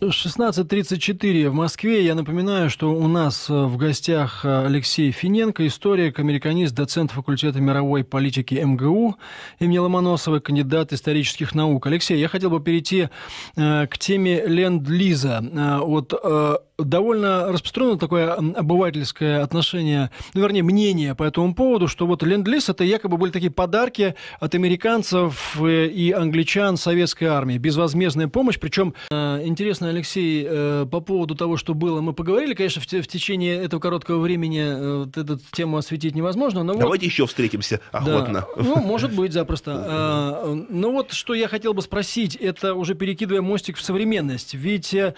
16.34 в Москве. Я напоминаю, что у нас э, в гостях э, Алексей Финенко, историк, американист, доцент факультета мировой политики МГУ имени Ломоносова, кандидат исторических наук. Алексей, я хотел бы перейти э, к теме Ленд-Лиза. Вот довольно распространено такое обывательское отношение, ну, вернее, мнение по этому поводу, что вот Ленд-Лиз это якобы были такие подарки от американцев и англичан советской армии, безвозмездная помощь. Причем интересно Согласен, Алексей. Э, по поводу того, что было, мы поговорили. Конечно, в, в течение этого короткого времени э, вот эту тему осветить невозможно. Но Давайте вот... еще встретимся охотно. Да. Ну, может быть, запросто. А, но ну вот что я хотел бы спросить, это уже перекидывая мостик в современность. Ведь э,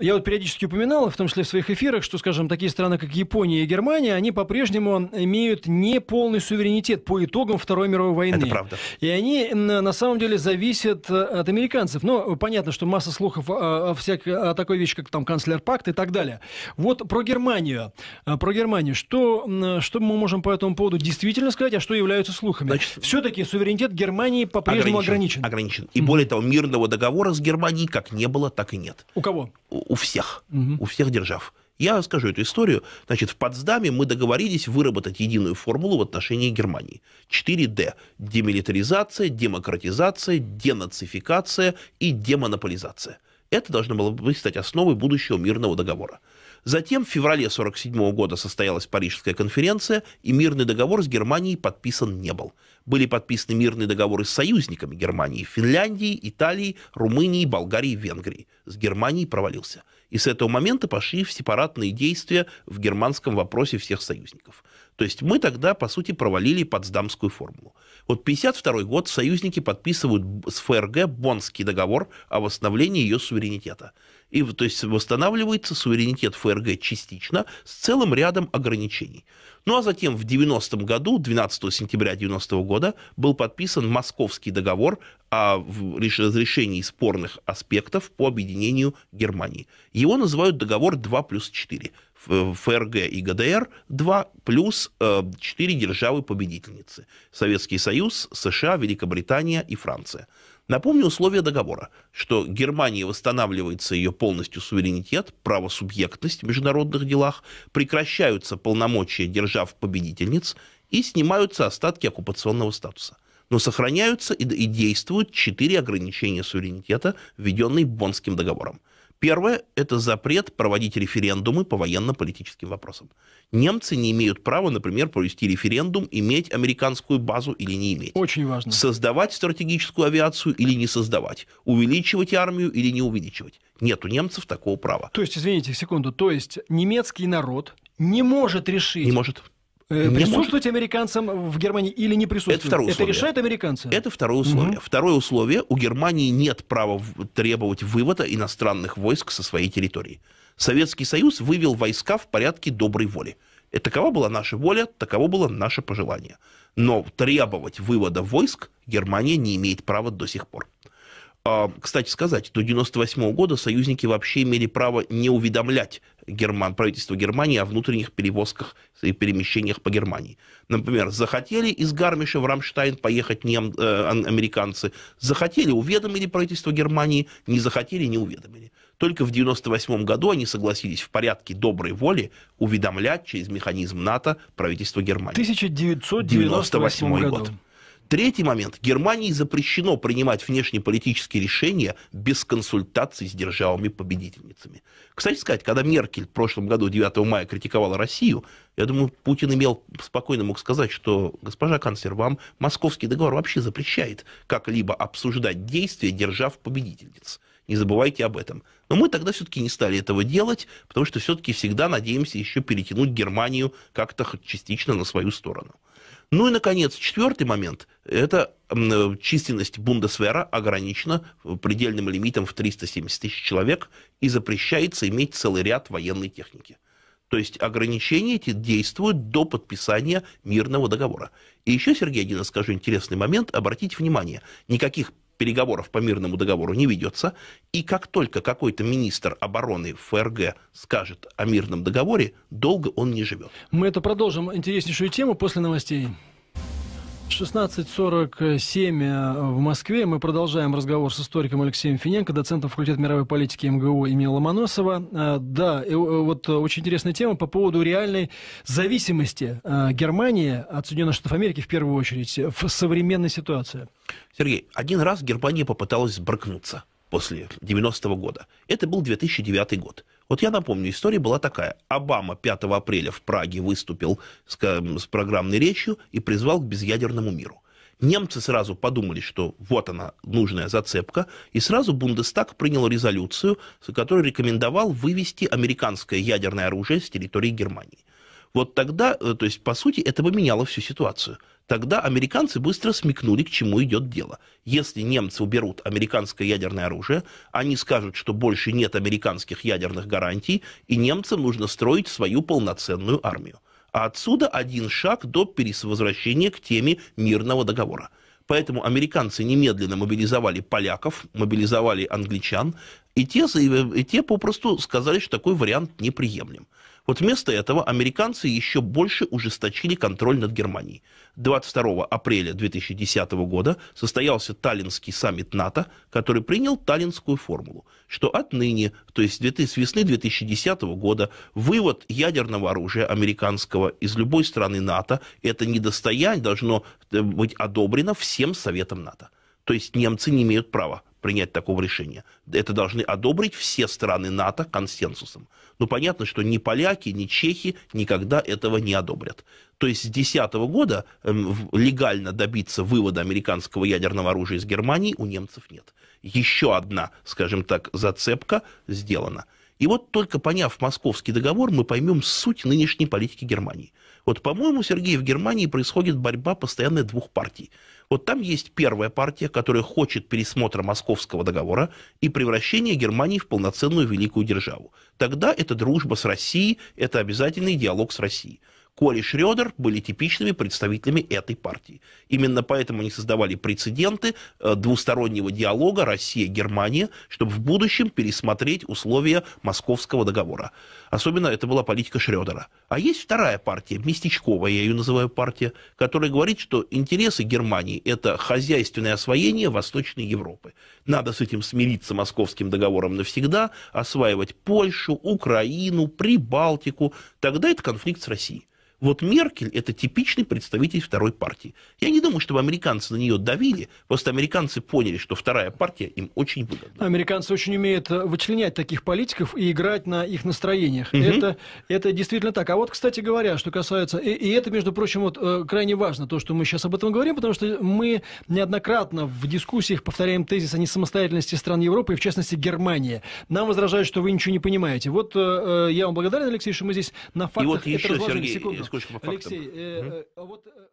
я вот периодически упоминал, в том числе в своих эфирах, что, скажем, такие страны, как Япония и Германия, они по-прежнему имеют неполный суверенитет по итогам Второй мировой войны. Это правда. И они на самом деле зависят э, от американцев. Но понятно, что масса слухов э, о, всяк, о такой вещи, как там канцлер пакт и так далее. Вот про Германию. Э, про Германию. Что, что мы можем по этому поводу действительно сказать, а что являются слухами? Все-таки суверенитет Германии по-прежнему ограничен. Ограничен. ограничен. И mm-hmm. более того, мирного договора с Германией как не было, так и нет. У кого? у всех, угу. у всех держав. Я расскажу эту историю. Значит, в Потсдаме мы договорились выработать единую формулу в отношении Германии. 4D. Демилитаризация, демократизация, денацификация и демонополизация – это должно было бы стать основой будущего мирного договора. Затем в феврале 1947 года состоялась Парижская конференция, и мирный договор с Германией подписан не был. Были подписаны мирные договоры с союзниками Германии, Финляндии, Италии, Румынии, Болгарии, Венгрии. С Германией провалился. И с этого момента пошли в сепаратные действия в германском вопросе всех союзников. То есть мы тогда, по сути, провалили подсдамскую формулу. Вот 52 год союзники подписывают с ФРГ Боннский договор о восстановлении ее суверенитета. И, то есть восстанавливается суверенитет ФРГ частично с целым рядом ограничений. Ну а затем в 90-м году, 12 сентября 90 -го года, был подписан Московский договор о разрешении спорных аспектов по объединению Германии. Его называют договор 2 плюс 4. ФРГ и ГДР 2 плюс 4 э, державы-победительницы. Советский Союз, США, Великобритания и Франция. Напомню условия договора, что Германии восстанавливается ее полностью суверенитет, правосубъектность в международных делах, прекращаются полномочия держав-победительниц и снимаются остатки оккупационного статуса. Но сохраняются и, и действуют четыре ограничения суверенитета, введенные Боннским договором. Первое – это запрет проводить референдумы по военно-политическим вопросам. Немцы не имеют права, например, провести референдум, иметь американскую базу или не иметь. Очень важно. Создавать стратегическую авиацию или не создавать. Увеличивать армию или не увеличивать. Нет у немцев такого права. То есть, извините, секунду, то есть немецкий народ не может решить... Не может Э, присутствовать может. американцам в Германии или не присутствовать – Это второе Это решают американцы? Это второе условие. Угу. Второе условие. У Германии нет права требовать вывода иностранных войск со своей территории. Советский Союз вывел войска в порядке доброй воли. И э, такова была наша воля, таково было наше пожелание. Но требовать вывода войск Германия не имеет права до сих пор. А, кстати сказать, до 98 года союзники вообще имели право не уведомлять Герман, правительство Германии о внутренних перевозках и перемещениях по Германии. Например, захотели из Гармиша в Рамштайн поехать нем, э, американцы, захотели, уведомили правительство Германии, не захотели, не уведомили. Только в 1998 году они согласились в порядке доброй воли уведомлять через механизм НАТО правительство Германии. 1998 98 год. Третий момент. Германии запрещено принимать внешнеполитические решения без консультаций с державами-победительницами. Кстати сказать, когда Меркель в прошлом году, 9 мая, критиковала Россию, я думаю, Путин имел, спокойно мог сказать, что, госпожа канцлер, вам московский договор вообще запрещает как-либо обсуждать действия держав-победительниц. Не забывайте об этом. Но мы тогда все-таки не стали этого делать, потому что все-таки всегда надеемся еще перетянуть Германию как-то частично на свою сторону. Ну и, наконец, четвертый момент – это э, численность Бундесвера ограничена э, предельным лимитом в 370 тысяч человек и запрещается иметь целый ряд военной техники. То есть ограничения эти действуют до подписания мирного договора. И еще, Сергей Один, скажу интересный момент, обратите внимание, никаких переговоров по мирному договору не ведется. И как только какой-то министр обороны ФРГ скажет о мирном договоре, долго он не живет. Мы это продолжим. Интереснейшую тему после новостей. 16.47 э, в Москве. Мы продолжаем разговор с историком Алексеем Финенко, доцентом факультета мировой политики МГУ имени Ломоносова. Э, да, э, вот очень интересная тема по поводу реальной зависимости Германии от Соединенных Штатов Америки в первую очередь в современной ситуации. Сергей, один раз Германия попыталась сбрыкнуться после 90-го года. Это был 2009 год. Вот я напомню, история была такая. Обама 5 апреля в Праге выступил с, с программной речью и призвал к безъядерному миру. Немцы сразу подумали, что вот она, нужная зацепка, и сразу Бундестаг принял резолюцию, которая рекомендовал вывести американское ядерное оружие с территории Германии. Вот тогда, э, то есть, по сути, это бы меняло всю ситуацию. Тогда американцы быстро смекнули, к чему идет дело. Если немцы уберут американское ядерное оружие, они скажут, что больше нет американских ядерных гарантий, и немцам нужно строить свою полноценную армию. А отсюда один шаг до перевозвращения к теме мирного договора. Поэтому американцы немедленно мобилизовали поляков, мобилизовали англичан, и те, и те попросту сказали, что такой вариант неприемлем. Вот вместо этого американцы еще больше ужесточили контроль над Германией. 22 апреля 2010 года состоялся Таллинский саммит НАТО, который принял Таллинскую формулу, что отныне, то есть с весны 2010 года, вывод ядерного оружия американского из любой страны НАТО, это недостояние должно э, быть одобрено всем Советом НАТО. То есть немцы не имеют права принять такого решения. Это должны одобрить все страны НАТО консенсусом. Но ну, понятно, что ни поляки, ни чехи никогда этого не одобрят. То есть с 2010 года эм, легально добиться вывода американского ядерного оружия из Германии у немцев нет. Еще одна, скажем так, зацепка сделана. И вот только поняв московский договор, мы поймем суть нынешней политики Германии. Вот, по-моему, Сергей, в Германии происходит борьба постоянная двух партий. Вот там есть первая партия, которая хочет пересмотра Московского договора и превращения Германии в полноценную великую державу. Тогда это дружба с Россией, это обязательный диалог с Россией. Кори Шредер были типичными представителями этой партии. Именно поэтому они создавали прецеденты э, двустороннего диалога Россия-Германия, чтобы в будущем пересмотреть условия Московского договора. Особенно это была политика Шредера. А есть вторая партия, местечковая, я ее называю партия, которая говорит, что интересы Германии – это хозяйственное освоение Восточной Европы. Надо с этим смириться московским договором навсегда, осваивать Польшу, Украину, Прибалтику. Тогда это конфликт с Россией. Вот Меркель – это типичный представитель второй партии. Я не думаю, чтобы американцы на нее давили, просто американцы поняли, что вторая партия им очень выгодна. Американцы очень умеют э, вычленять таких политиков и играть на их настроениях. Угу. Это, это действительно так. А вот, кстати говоря, что касается... И, и это, между прочим, вот, э, крайне важно, то, что мы сейчас об этом говорим, потому что мы неоднократно в дискуссиях повторяем тезис о несамостоятельности стран Европы, и в частности Германии. Нам возражают, что вы ничего не понимаете. Вот э, я вам благодарен, Алексей, что мы здесь на фактах и вот еще, это Сергей, секунду несколько фактов. Алексей, э, э, а вот... Э,